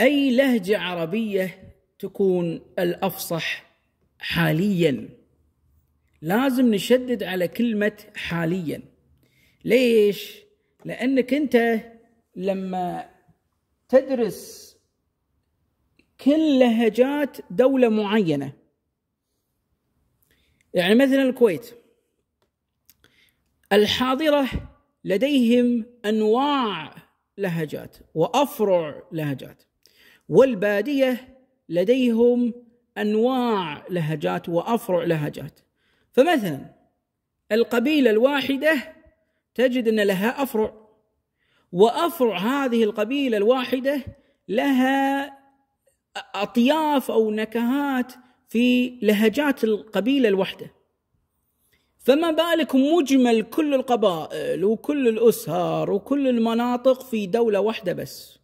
اي لهجه عربيه تكون الافصح حاليا لازم نشدد على كلمه حاليا ليش لانك انت لما تدرس كل لهجات دوله معينه يعني مثلا الكويت الحاضره لديهم انواع لهجات وافرع لهجات والباديه لديهم انواع لهجات وافرع لهجات فمثلا القبيله الواحده تجد ان لها افرع وافرع هذه القبيله الواحده لها اطياف او نكهات في لهجات القبيله الواحده فما بالك مجمل كل القبائل وكل الأسر وكل المناطق في دوله واحده بس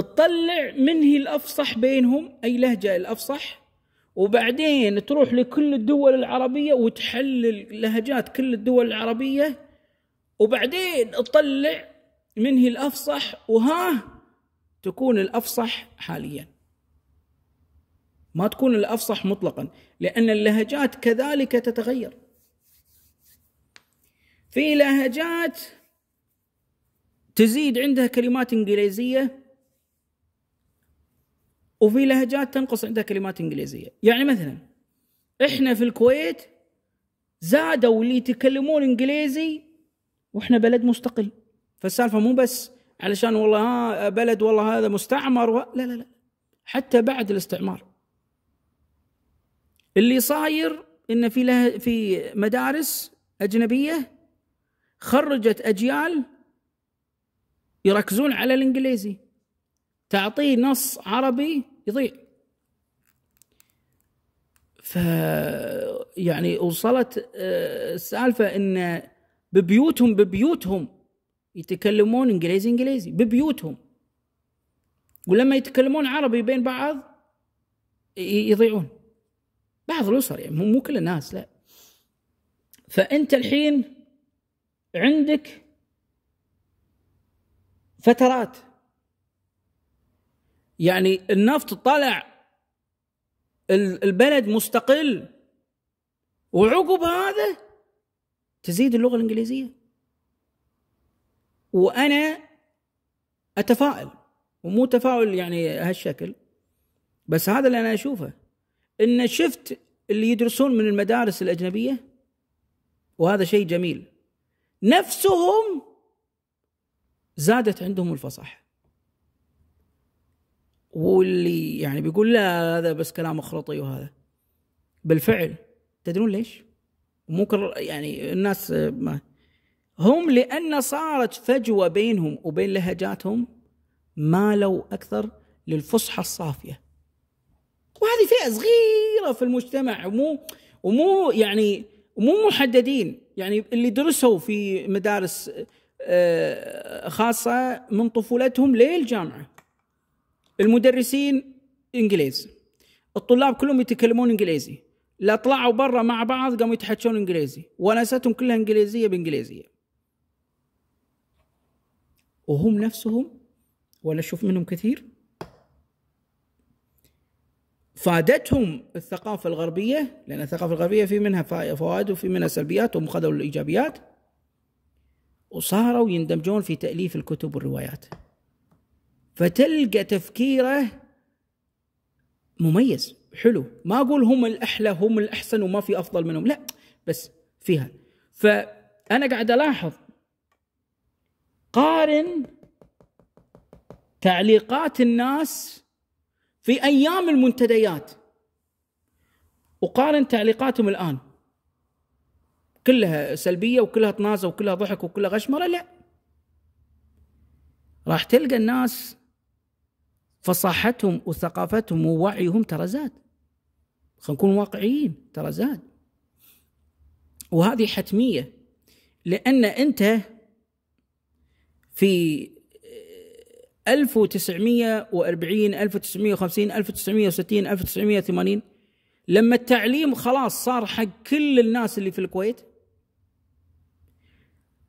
تطلع من هي الافصح بينهم اي لهجه الافصح وبعدين تروح لكل الدول العربيه وتحلل لهجات كل الدول العربيه وبعدين تطلع من هي الافصح وها تكون الافصح حاليا ما تكون الافصح مطلقا لان اللهجات كذلك تتغير في لهجات تزيد عندها كلمات انجليزيه وفي لهجات تنقص عندها كلمات انجليزيه يعني مثلا احنا في الكويت زادوا اللي يتكلمون انجليزي واحنا بلد مستقل فالسالفه مو بس علشان والله ها بلد والله هذا مستعمر و... لا لا لا حتى بعد الاستعمار اللي صاير ان في له... في مدارس اجنبيه خرجت اجيال يركزون على الانجليزي تعطيه نص عربي يضيع ف يعني وصلت آه، السالفه ان ببيوتهم ببيوتهم يتكلمون انجليزي انجليزي ببيوتهم ولما يتكلمون عربي بين بعض يضيعون بعض الاسر يعني مو كل الناس لا فانت الحين عندك فترات يعني النفط طلع البلد مستقل وعقب هذا تزيد اللغه الانجليزيه وانا اتفائل ومو تفاؤل يعني هالشكل بس هذا اللي انا اشوفه ان شفت اللي يدرسون من المدارس الاجنبيه وهذا شيء جميل نفسهم زادت عندهم الفصاحه واللي يعني بيقول لا هذا بس كلام مخرطي وهذا بالفعل تدرون ليش؟ مو يعني الناس ما هم لأن صارت فجوة بينهم وبين لهجاتهم مالوا أكثر للفصحى الصافية وهذه فئة صغيرة في المجتمع ومو ومو يعني مو محددين يعني اللي درسوا في مدارس آه، خاصة من طفولتهم للجامعة المدرسين انجليز الطلاب كلهم يتكلمون انجليزي لا طلعوا برا مع بعض قاموا يتحكون انجليزي وناساتهم كلها انجليزيه بانجليزيه وهم نفسهم ولا اشوف منهم كثير فادتهم الثقافة الغربية لأن الثقافة الغربية في منها فوائد وفي منها سلبيات وهم خذوا الإيجابيات وصاروا يندمجون في تأليف الكتب والروايات فتلقى تفكيره مميز حلو ما اقول هم الاحلى هم الاحسن وما في افضل منهم لا بس فيها فانا قاعد الاحظ قارن تعليقات الناس في ايام المنتديات وقارن تعليقاتهم الان كلها سلبيه وكلها طنازه وكلها ضحك وكلها غشمره لا راح تلقى الناس فصحتهم وثقافتهم ووعيهم ترى زاد خلينا نكون واقعيين ترى زاد وهذه حتمية لأن أنت في 1940 1950 1960 1980 لما التعليم خلاص صار حق كل الناس اللي في الكويت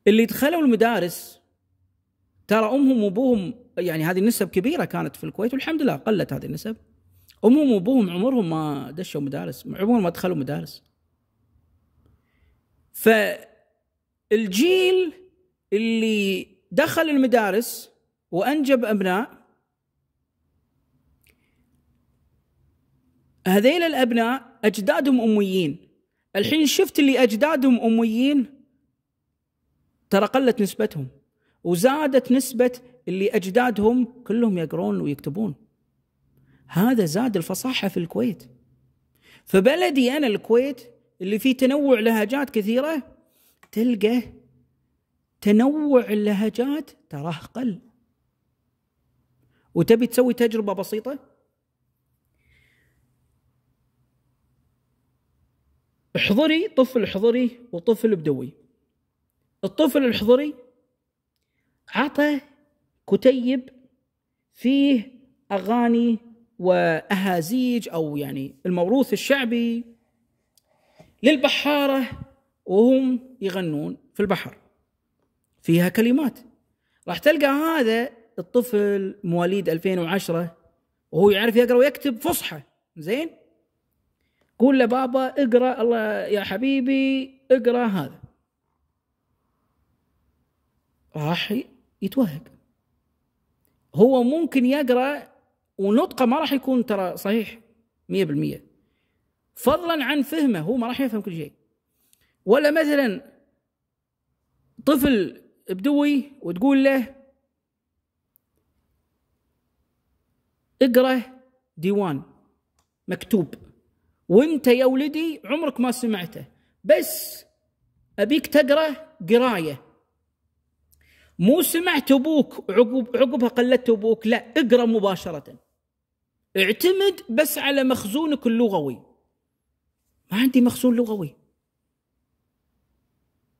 اللي دخلوا المدارس ترى امهم وابوهم يعني هذه النسب كبيره كانت في الكويت والحمد لله قلت هذه النسب امهم وابوهم عمرهم ما دشوا مدارس عمرهم ما دخلوا مدارس فالجيل اللي دخل المدارس وانجب ابناء هذيل الابناء اجدادهم اميين الحين شفت اللي اجدادهم اميين ترى قلت نسبتهم وزادت نسبة اللي أجدادهم كلهم يقرون ويكتبون هذا زاد الفصاحة في الكويت فبلدي أنا الكويت اللي فيه تنوع لهجات كثيرة تلقى تنوع اللهجات تراه قل وتبي تسوي تجربة بسيطة احضري طفل حضري وطفل بدوي الطفل الحضري عطى كتيب فيه اغاني واهازيج او يعني الموروث الشعبي للبحاره وهم يغنون في البحر فيها كلمات راح تلقى هذا الطفل مواليد 2010 وهو يعرف يقرا ويكتب فصحى زين قول له بابا اقرا الله يا حبيبي اقرا هذا راح يتوهق هو ممكن يقرا ونطقه ما راح يكون ترى صحيح 100% فضلا عن فهمه هو ما راح يفهم كل شيء ولا مثلا طفل بدوي وتقول له اقرا ديوان مكتوب وانت يا ولدي عمرك ما سمعته بس ابيك تقرا قرايه مو سمعت ابوك عقب عقبها قلدت ابوك لا اقرا مباشره اعتمد بس على مخزونك اللغوي ما عندي مخزون لغوي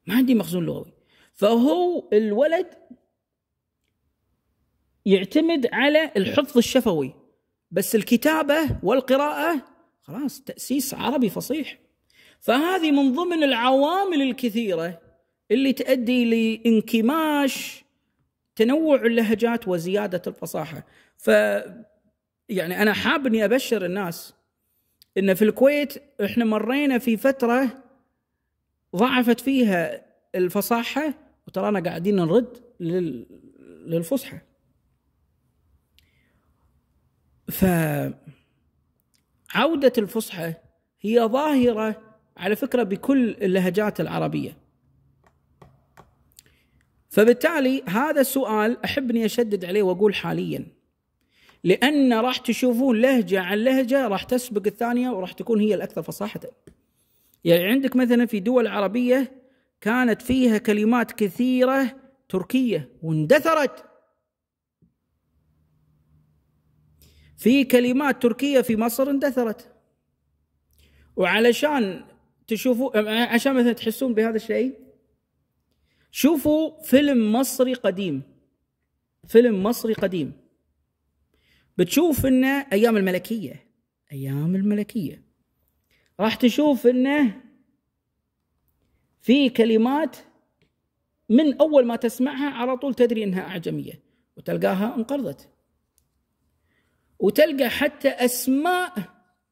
ما عندي مخزون لغوي فهو الولد يعتمد على الحفظ الشفوي بس الكتابه والقراءه خلاص تاسيس عربي فصيح فهذه من ضمن العوامل الكثيره اللي تؤدي لانكماش تنوع اللهجات وزياده الفصاحه ف يعني انا حاب اني ابشر الناس ان في الكويت احنا مرينا في فتره ضعفت فيها الفصاحه وترانا قاعدين نرد لل... للفصحى ف عودة الفصحى هي ظاهرة على فكرة بكل اللهجات العربية فبالتالي هذا السؤال احبني اشدد عليه واقول حاليا لان راح تشوفون لهجه عن لهجه راح تسبق الثانيه وراح تكون هي الاكثر فصاحه. يعني عندك مثلا في دول عربيه كانت فيها كلمات كثيره تركيه واندثرت. في كلمات تركيه في مصر اندثرت. وعلشان تشوفوا عشان مثلا تحسون بهذا الشيء شوفوا فيلم مصري قديم فيلم مصري قديم بتشوف انه ايام الملكيه ايام الملكيه راح تشوف انه في كلمات من اول ما تسمعها على طول تدري انها اعجميه وتلقاها انقرضت وتلقى حتى اسماء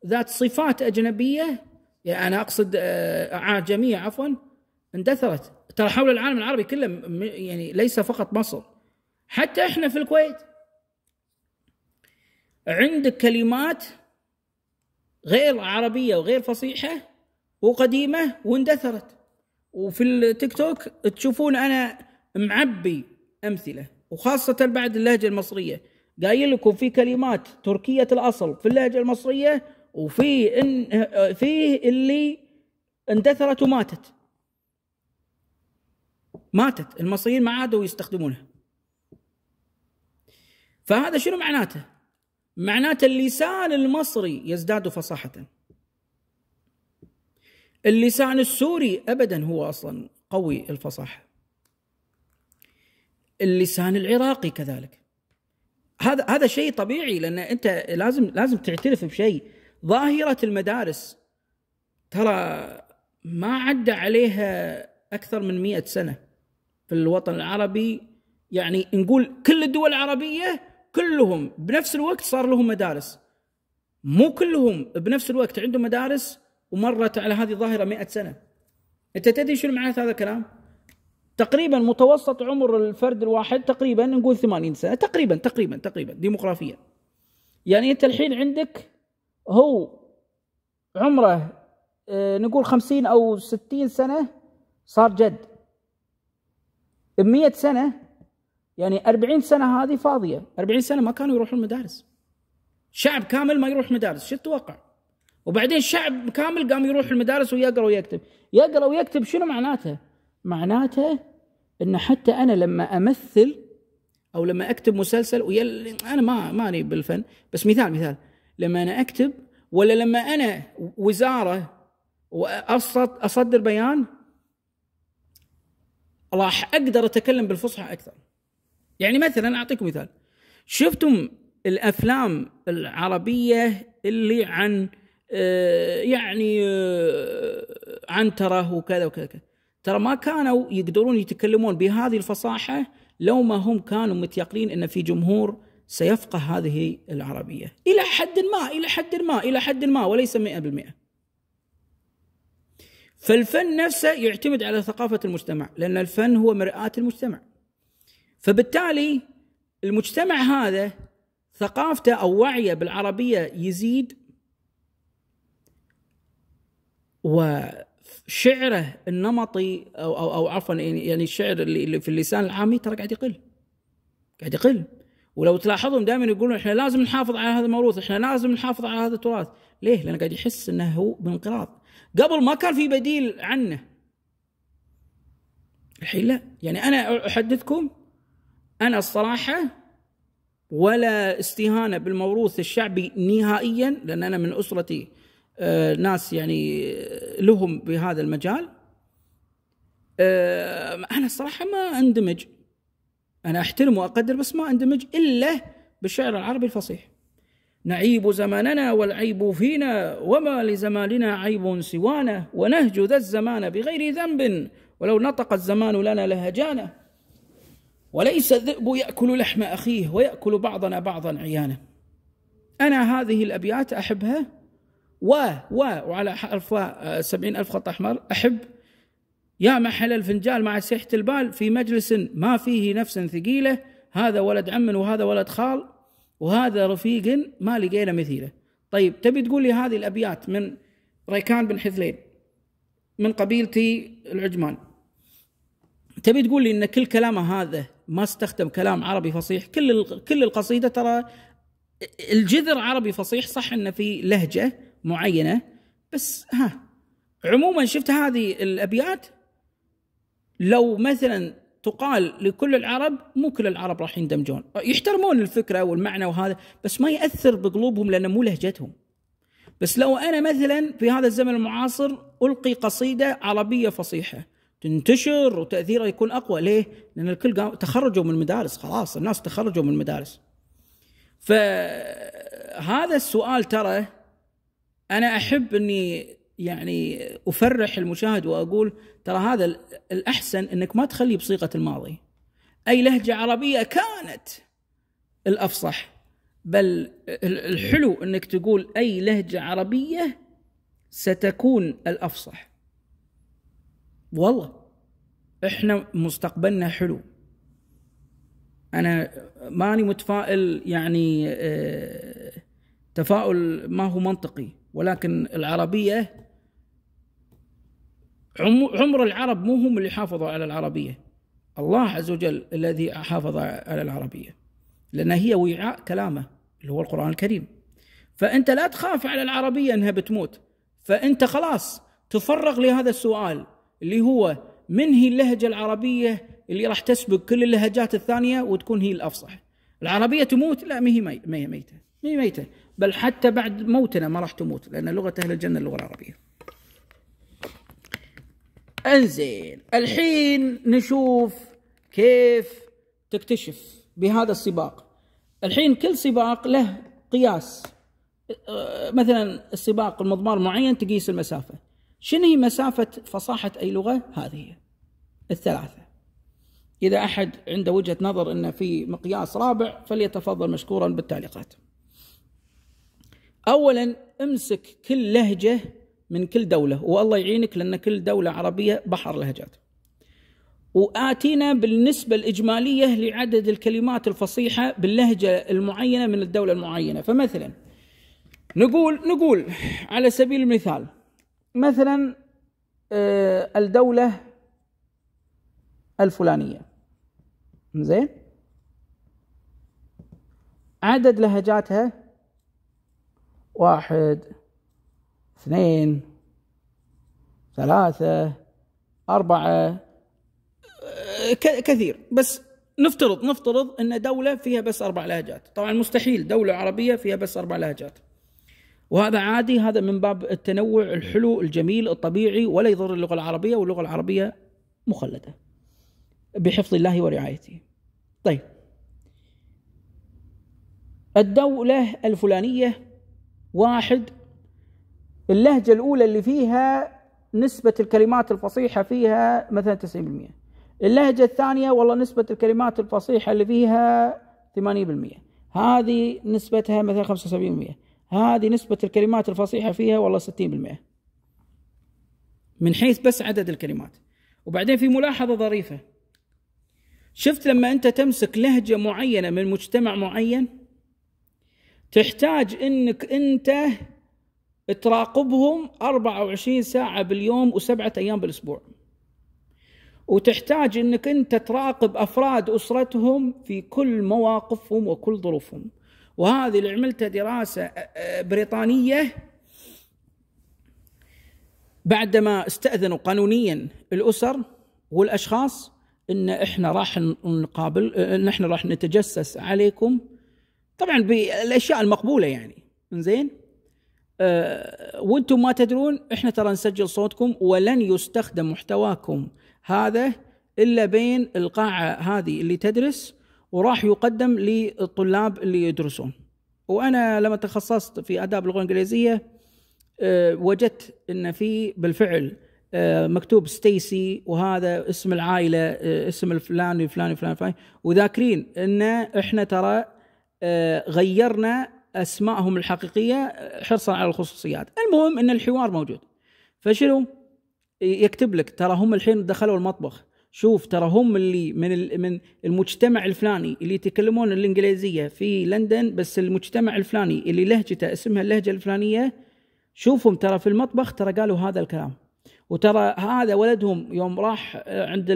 ذات صفات اجنبيه يعني انا اقصد آه، اعجميه عفوا اندثرت ترى حول العالم العربي كله يعني ليس فقط مصر حتى احنا في الكويت عندك كلمات غير عربيه وغير فصيحه وقديمه واندثرت وفي التيك توك تشوفون انا معبي امثله وخاصه بعد اللهجه المصريه قايل لكم في كلمات تركيه الاصل في اللهجه المصريه وفي إن فيه اللي اندثرت وماتت ماتت المصريين ما عادوا يستخدمونها فهذا شنو معناته معناته اللسان المصري يزداد فصاحة اللسان السوري أبدا هو أصلا قوي الفصاحة اللسان العراقي كذلك هذا هذا شيء طبيعي لان انت لازم لازم تعترف بشيء ظاهره المدارس ترى ما عدى عليها اكثر من مئة سنه في الوطن العربي يعني نقول كل الدول العربيه كلهم بنفس الوقت صار لهم مدارس مو كلهم بنفس الوقت عندهم مدارس ومرت على هذه الظاهره 100 سنه انت تدري شنو معنى هذا الكلام تقريبا متوسط عمر الفرد الواحد تقريبا نقول 80 سنه تقريبا تقريبا تقريبا ديموغرافيا يعني انت الحين عندك هو عمره آه، نقول 50 او 60 سنه صار جد ب 100 سنه يعني 40 سنه هذه فاضيه 40 سنه ما كانوا يروحون المدارس شعب كامل ما يروح مدارس شو تتوقع وبعدين شعب كامل قام يروح المدارس ويقرا ويكتب يقرا ويكتب شنو معناته معناته ان حتى انا لما امثل او لما اكتب مسلسل ويل انا ما ماني بالفن بس مثال مثال لما انا اكتب ولا لما انا وزاره واصدر بيان راح اقدر اتكلم بالفصحى اكثر يعني مثلا اعطيكم مثال شفتم الافلام العربيه اللي عن آه، يعني آه، عنتره وكذا وكذا كذا ترى ما كانوا يقدرون يتكلمون بهذه الفصاحه لو ما هم كانوا متيقنين ان في جمهور سيفقه هذه العربيه الى حد ما الى حد ما الى حد ما وليس 100% فالفن نفسه يعتمد على ثقافة المجتمع لأن الفن هو مرآة المجتمع فبالتالي المجتمع هذا ثقافته أو وعيه بالعربية يزيد وشعره النمطي أو, أو, أو عفوا يعني الشعر اللي في اللسان العامي ترى قاعد يقل قاعد يقل ولو تلاحظهم دائما يقولون احنا لازم نحافظ على هذا الموروث احنا لازم نحافظ على هذا التراث ليه لانه قاعد يحس انه هو بانقراض قبل ما كان في بديل عنه الحين لا يعني انا احدثكم انا الصراحه ولا استهانه بالموروث الشعبي نهائيا لان انا من اسرتي آه، ناس يعني آه، لهم بهذا المجال آه، انا الصراحه ما اندمج انا احترم واقدر بس ما اندمج الا بالشعر العربي الفصيح نعيب زماننا والعيب فينا وما لزماننا عيب سوانا ونهج ذا الزمان بغير ذنب ولو نطق الزمان لنا لهجانا وليس الذئب يأكل لحم أخيه ويأكل بعضنا بعضا عيانا أنا هذه الأبيات أحبها و و وعلى حرف آه، سبعين ألف خط أحمر أحب يا محل الفنجال مع سيحة البال في مجلس ما فيه نفس ثقيلة هذا ولد عم وهذا ولد خال وهذا رفيق ما لقينا مثيله طيب تبي تقول لي هذه الابيات من ريكان بن حثلين من قبيلتي العجمان تبي تقول لي ان كل كلامه هذا ما استخدم كلام عربي فصيح كل كل القصيده ترى الجذر عربي فصيح صح انه في لهجه معينه بس ها عموما شفت هذه الابيات لو مثلا تقال لكل العرب مو كل العرب راح يندمجون يحترمون الفكره والمعنى وهذا بس ما ياثر بقلوبهم لانه مو لهجتهم بس لو انا مثلا في هذا الزمن المعاصر القي قصيده عربيه فصيحه تنتشر وتاثيرها يكون اقوى ليه؟ لان الكل تخرجوا من المدارس خلاص الناس تخرجوا من المدارس فهذا السؤال ترى انا احب اني يعني افرح المشاهد واقول ترى هذا الاحسن انك ما تخليه بصيغه الماضي اي لهجه عربيه كانت الافصح بل الحلو انك تقول اي لهجه عربيه ستكون الافصح والله احنا مستقبلنا حلو انا ماني متفائل يعني آه، تفاؤل ما هو منطقي ولكن العربيه عمر العرب مو هم اللي حافظوا على العربية الله عز وجل الذي حافظ على العربية لأن هي وعاء كلامه اللي هو القرآن الكريم فأنت لا تخاف على العربية أنها بتموت فأنت خلاص تفرغ لهذا السؤال اللي هو من هي اللهجة العربية اللي راح تسبق كل اللهجات الثانية وتكون هي الأفصح العربية تموت لا ما هي ميتة ما هي ميتة بل حتى بعد موتنا ما راح تموت لأن لغة أهل الجنة اللغة العربية انزين الحين نشوف كيف تكتشف بهذا السباق الحين كل سباق له قياس أه، مثلا السباق المضمار معين تقيس المسافه شنو هي مسافه فصاحه اي لغه هذه الثلاثه اذا احد عنده وجهه نظر ان في مقياس رابع فليتفضل مشكورا بالتعليقات اولا امسك كل لهجه من كل دولة والله يعينك لأن كل دولة عربية بحر لهجات وآتينا بالنسبة الإجمالية لعدد الكلمات الفصيحة باللهجة المعينة من الدولة المعينة فمثلا نقول نقول على سبيل المثال مثلا آه، الدولة الفلانية زين عدد لهجاتها واحد اثنين ثلاثة أربعة كثير بس نفترض نفترض أن دولة فيها بس أربع لهجات طبعا مستحيل دولة عربية فيها بس أربع لهجات وهذا عادي هذا من باب التنوع الحلو الجميل الطبيعي ولا يضر اللغة العربية واللغة العربية مخلدة بحفظ الله ورعايته طيب الدولة الفلانية واحد اللهجة الأولى اللي فيها نسبة الكلمات الفصيحة فيها مثلا 90% اللهجة الثانية والله نسبة الكلمات الفصيحة اللي فيها 80% هذه نسبتها مثلا 75% هذه نسبة الكلمات الفصيحة فيها والله 60% من حيث بس عدد الكلمات وبعدين في ملاحظة ظريفة شفت لما أنت تمسك لهجة معينة من مجتمع معين تحتاج أنك أنت تراقبهم 24 ساعة باليوم وسبعة أيام بالأسبوع وتحتاج أنك أنت تراقب أفراد أسرتهم في كل مواقفهم وكل ظروفهم وهذه اللي عملتها دراسة بريطانية بعدما استأذنوا قانونيا الأسر والأشخاص أن إحنا راح نقابل أن إحنا راح نتجسس عليكم طبعا بالأشياء المقبولة يعني زين آه، وانتم ما تدرون احنا ترى نسجل صوتكم ولن يستخدم محتواكم هذا الا بين القاعه هذه اللي تدرس وراح يقدم للطلاب اللي يدرسون وانا لما تخصصت في اداب اللغه الانجليزيه آه، وجدت ان في بالفعل آه، مكتوب ستيسي وهذا اسم العائله اسم الفلاني فلان فلان فلان وذاكرين ان احنا ترى غيرنا اسمائهم الحقيقيه حرصا على الخصوصيات المهم ان الحوار موجود فشنو يكتب لك ترى هم الحين دخلوا المطبخ شوف ترى هم اللي من من المجتمع الفلاني اللي يتكلمون الانجليزيه في لندن بس المجتمع الفلاني اللي لهجته اسمها اللهجه الفلانيه شوفهم ترى في المطبخ ترى قالوا هذا الكلام وترى هذا ولدهم يوم راح عند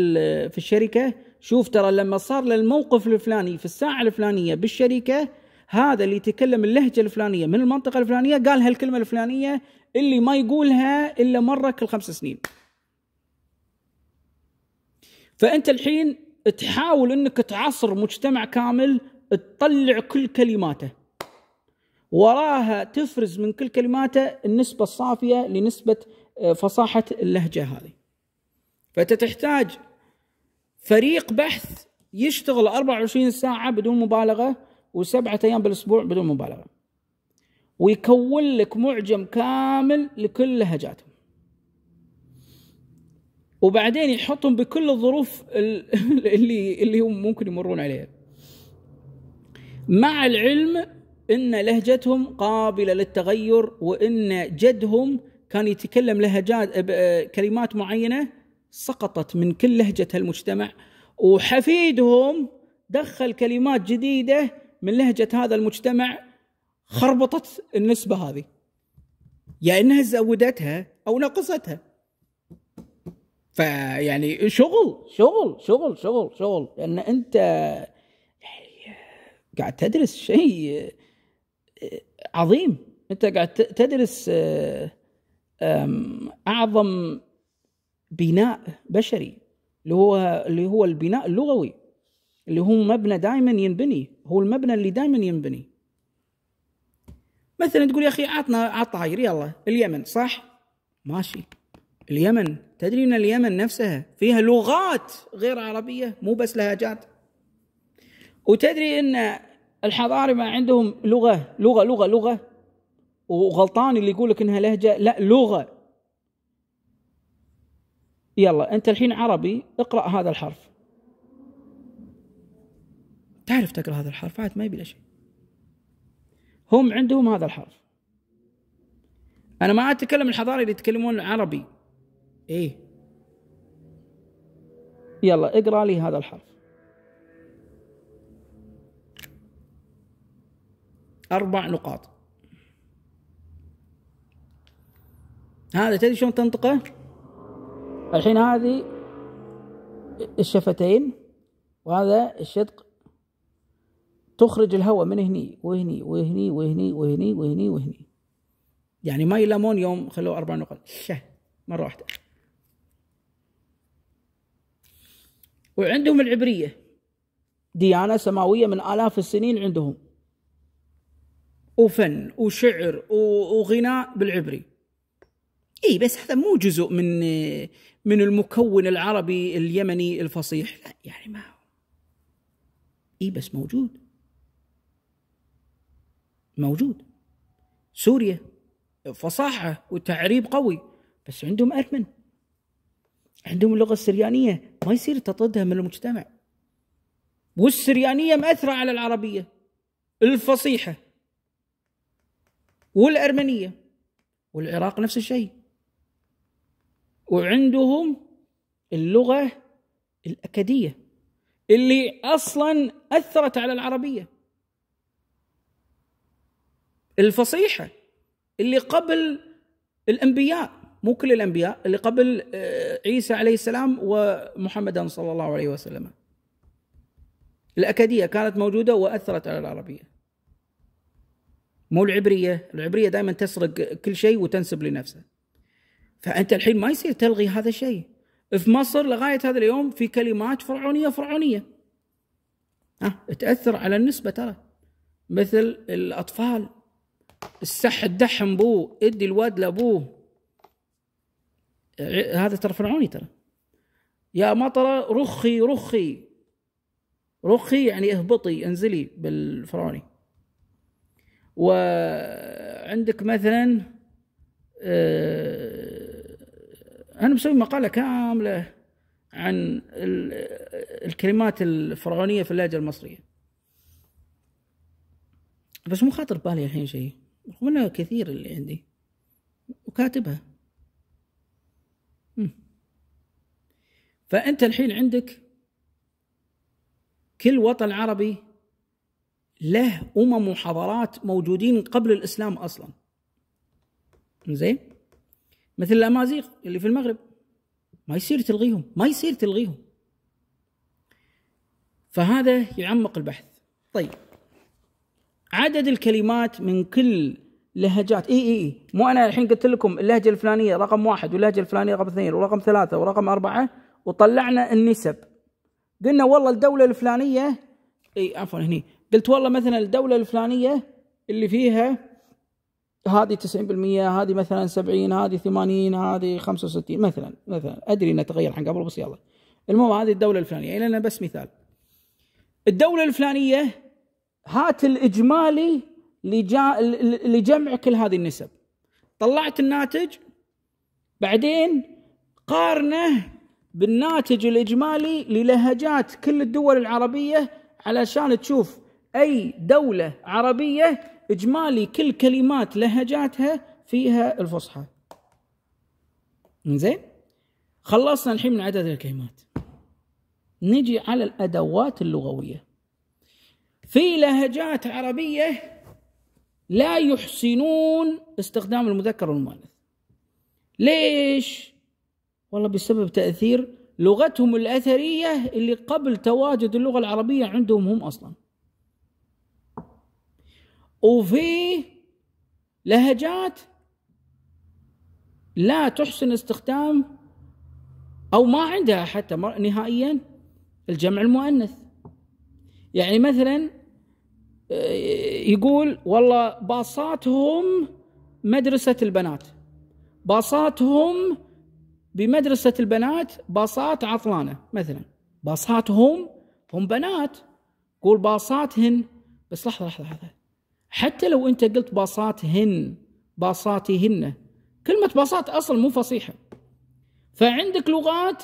في الشركه شوف ترى لما صار للموقف الفلاني في الساعه الفلانيه بالشركه هذا اللي يتكلم اللهجه الفلانيه من المنطقه الفلانيه قال هالكلمه الفلانيه اللي ما يقولها الا مره كل خمس سنين. فانت الحين تحاول انك تعصر مجتمع كامل تطلع كل كلماته. وراها تفرز من كل كلماته النسبه الصافيه لنسبه آه، فصاحه اللهجه هذه. فانت تحتاج فريق بحث يشتغل 24 ساعه بدون مبالغه وسبعة أيام بالأسبوع بدون مبالغة ويكون لك معجم كامل لكل لهجاتهم وبعدين يحطهم بكل الظروف اللي اللي هم ممكن يمرون عليها مع العلم ان لهجتهم قابله للتغير وان جدهم كان يتكلم لهجات كلمات معينه سقطت من كل لهجه المجتمع وحفيدهم دخل كلمات جديده من لهجه هذا المجتمع خربطت النسبه هذه يا انها زودتها او نقصتها فيعني شغل شغل شغل شغل شغل لان انت قاعد تدرس شيء عظيم انت قاعد تدرس اعظم بناء بشري اللي هو اللي هو البناء اللغوي اللي هو مبنى دائما ينبني هو المبنى اللي دائما ينبني مثلا تقول يا اخي عطنا عطاير يلا اليمن صح ماشي اليمن تدري ان اليمن نفسها فيها لغات غير عربيه مو بس لهجات وتدري ان الحضارمه عندهم لغه لغه لغه لغه وغلطان اللي يقول لك انها لهجه لا لغه يلا انت الحين عربي اقرا هذا الحرف تعرف تقرا هذا الحرف عاد ما يبي له شيء هم عندهم هذا الحرف انا ما اتكلم الحضاره اللي يتكلمون عربي ايه يلا اقرا لي هذا الحرف اربع نقاط هذا تدري شلون تنطقه الحين هذه الشفتين وهذا الشدق تخرج الهواء من هني وهني وهني وهني وهني وهني وهني يعني ماي ليمون يوم خلوه أربع نقط شه مرة واحدة وعندهم العبرية ديانة سماوية من آلاف السنين عندهم وفن وشعر وغناء بالعبري اي بس هذا مو جزء من من المكون العربي اليمني الفصيح لا يعني ما اي بس موجود موجود سوريا فصاحة وتعريب قوي بس عندهم أرمن عندهم اللغة السريانية ما يصير تطردها من المجتمع والسريانية مأثرة على العربية الفصيحة والأرمنية والعراق نفس الشيء وعندهم اللغة الأكدية اللي أصلا أثرت على العربية الفصيحه اللي قبل الانبياء مو كل الانبياء اللي قبل آه، عيسى عليه السلام ومحمدا صلى الله عليه وسلم الاكديه كانت موجوده واثرت على العربيه مو العبريه العبريه دائما تسرق كل شيء وتنسب لنفسها فانت الحين ما يصير تلغي هذا الشيء في مصر لغايه هذا اليوم في كلمات فرعونيه فرعونيه ها تاثر على النسبه ترى مثل الاطفال السح الدحم بوه ادي الواد لابوه هذا ترى فرعوني ترى يا مطرة رخي رخي رخي يعني اهبطي انزلي بالفرعوني وعندك مثلا آه، انا مسوي مقاله كامله عن الكلمات الفرعونيه في اللهجه المصريه بس مو خاطر بالي الحين شيء رغم أنها كثير اللي عندي وكاتبها فأنت الحين عندك كل وطن عربي له أمم وحضارات موجودين قبل الإسلام أصلا زين مثل الأمازيغ اللي في المغرب ما يصير تلغيهم ما يصير تلغيهم فهذا يعمق البحث طيب عدد الكلمات من كل لهجات اي اي مو انا الحين قلت لكم اللهجه الفلانيه رقم واحد واللهجه الفلانيه رقم اثنين ورقم ثلاثه ورقم اربعه وطلعنا النسب قلنا والله الدوله الفلانيه اي عفوا هني قلت والله مثلا الدوله الفلانيه اللي فيها هذه 90% هذه مثلا 70 هذه 80 هذه 65 مثلا مثلا ادري انه تغير عن قبل بس يلا المهم هذه الدوله الفلانيه لان بس مثال الدوله الفلانيه هات الاجمالي لجمع كل هذه النسب طلعت الناتج بعدين قارنه بالناتج الاجمالي للهجات كل الدول العربيه علشان تشوف اي دوله عربيه اجمالي كل كلمات لهجاتها فيها الفصحى. زين؟ خلصنا الحين من عدد الكلمات. نجي على الادوات اللغويه. في لهجات عربية لا يحسنون استخدام المذكر والمؤنث ليش؟ والله بسبب تأثير لغتهم الأثرية اللي قبل تواجد اللغة العربية عندهم هم أصلا وفي لهجات لا تحسن استخدام أو ما عندها حتى نهائيا الجمع المؤنث يعني مثلا يقول والله باصاتهم مدرسة البنات باصاتهم بمدرسة البنات باصات عطلانة مثلا باصاتهم هم بنات قول باصاتهن بس لحظة لحظة لحظة حتى لو أنت قلت باصاتهن باصاتهن كلمة باصات أصل مو فصيحة فعندك لغات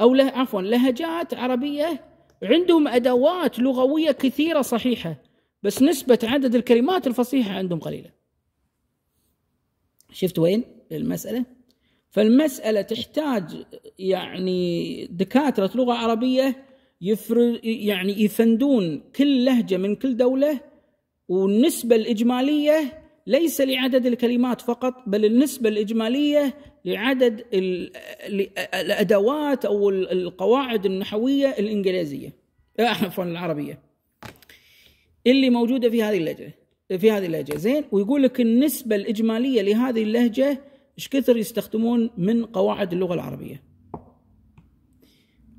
أو عفوا لهجات عربية عندهم ادوات لغويه كثيره صحيحه بس نسبه عدد الكلمات الفصيحه عندهم قليله شفت وين المساله فالمساله تحتاج يعني دكاتره لغه عربيه يعني يفندون كل لهجه من كل دوله والنسبه الاجماليه ليس لعدد الكلمات فقط بل النسبه الاجماليه لعدد الادوات او القواعد النحويه الانجليزيه آه، عفوا العربيه اللي موجوده في هذه اللجنه في هذه اللهجه زين ويقول لك النسبه الاجماليه لهذه اللهجه ايش كثر يستخدمون من قواعد اللغه العربيه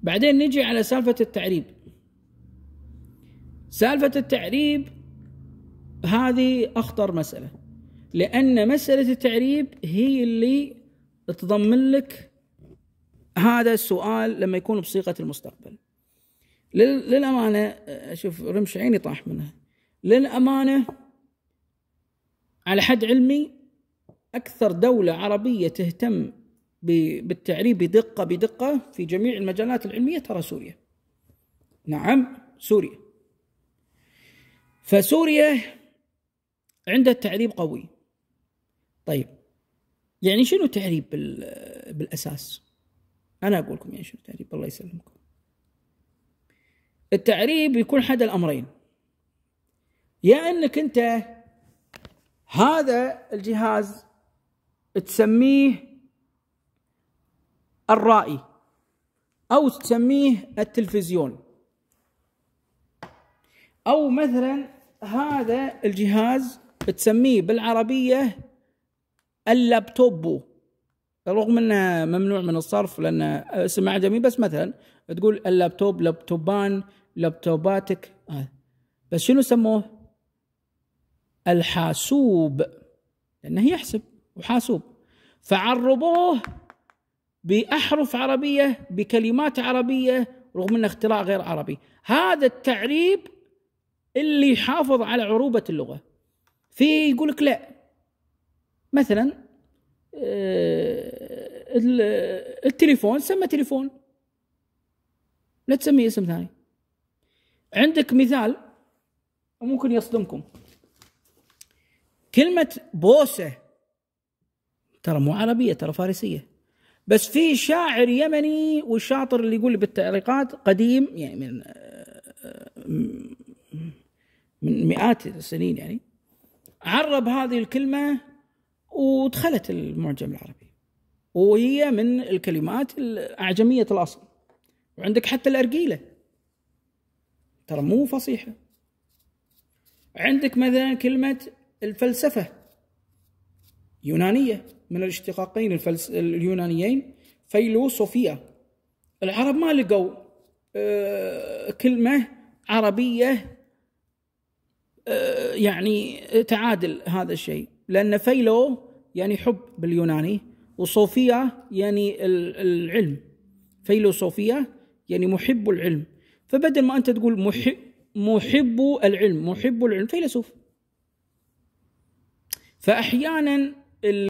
بعدين نجي على سالفه التعريب سالفه التعريب هذه اخطر مساله لان مساله التعريب هي اللي تضمن لك هذا السؤال لما يكون بصيغه المستقبل للامانه شوف رمش عيني طاح منها للامانه على حد علمي اكثر دوله عربيه تهتم بالتعريب بدقه بدقه في جميع المجالات العلميه ترى سوريا. نعم سوريا. فسوريا عندها تعريب قوي. طيب يعني شنو تعريب بالاساس؟ انا اقول لكم يعني شنو تعريب الله يسلمكم. التعريب يكون حد الامرين يا انك انت هذا الجهاز تسميه الرائي او تسميه التلفزيون او مثلا هذا الجهاز تسميه بالعربيه اللابتوب رغم انها ممنوع من الصرف لان اسم اعجمي بس مثلا تقول اللابتوب لابتوبان لابتوباتك آه. بس شنو سموه؟ الحاسوب لانه يحسب وحاسوب فعربوه باحرف عربيه بكلمات عربيه رغم انه اختراع غير عربي هذا التعريب اللي يحافظ على عروبه اللغه في يقول لك لا مثلا آه، التليفون سمى تليفون لا تسميه اسم ثاني عندك مثال ممكن يصدمكم كلمة بوسة ترى مو عربية ترى فارسية بس في شاعر يمني والشاطر اللي يقول بالتعليقات قديم يعني من آه، آه، من مئات السنين يعني عرب هذه الكلمة ودخلت المعجم العربي وهي من الكلمات الأعجمية الأصل وعندك حتى الأرجيلة ترى مو فصيحة عندك مثلا كلمة الفلسفة يونانية من الاشتقاقين الفلس... اليونانيين فيلوسوفيا العرب ما لقوا آه، كلمة عربية آه، يعني تعادل هذا الشيء لأن فيلو يعني حب باليوناني وصوفيا يعني العلم فيلوسوفيا يعني محب العلم فبدل ما أنت تقول محب محب العلم محب العلم فيلسوف فأحيانا